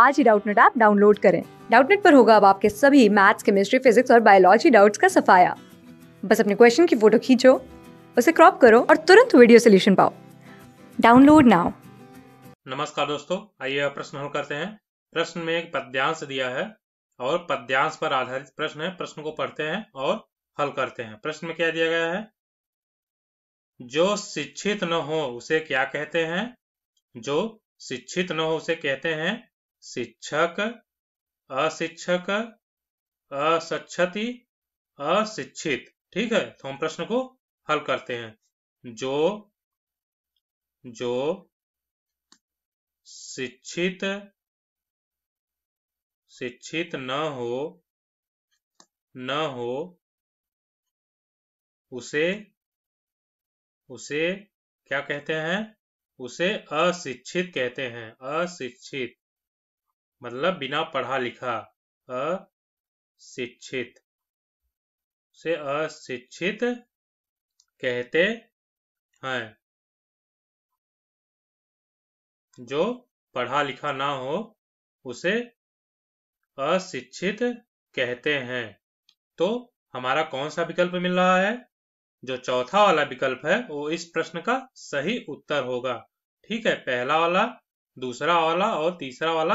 आज ही Doubtnut app download करें डाउटनेट पर होगा अब आपके सभी मैथ्स केमिस्ट्री फिजिक्स और बायोलॉजी डाउट्स का सफाया बस अपने क्वेश्चन की फोटो खींचो उसे क्रॉप करो और तुरंत वीडियो सोल्यूशन पाओ डाउनलोड नाउ नमस्कार दोस्तों आइए प्रश्न हल करते हैं प्रश्न में एक पद्यांश दिया है और पद्यांश पर आधारित प्रश्न है प्रश्न को पढ़ते हैं और हल करते हैं प्रश्न में क्या दिया गया है जो शिक्षित न हो उसे क्या कहते हैं जो शिक्षित न हो उसे कहते हैं शिक्षक अशिक्षक असक्षति अशिक्षित ठीक है तो हम प्रश्न को हल करते हैं जो जो शिक्षित शिक्षित न हो न हो उसे उसे क्या कहते हैं उसे अशिक्षित कहते हैं अशिक्षित मतलब बिना पढ़ा लिखा अशिक्षित से अशिक्षित कहते हैं जो पढ़ा लिखा ना हो उसे अशिक्षित कहते हैं तो हमारा कौन सा विकल्प मिल रहा है जो चौथा वाला विकल्प है वो इस प्रश्न का सही उत्तर होगा ठीक है पहला वाला दूसरा वाला और तीसरा वाला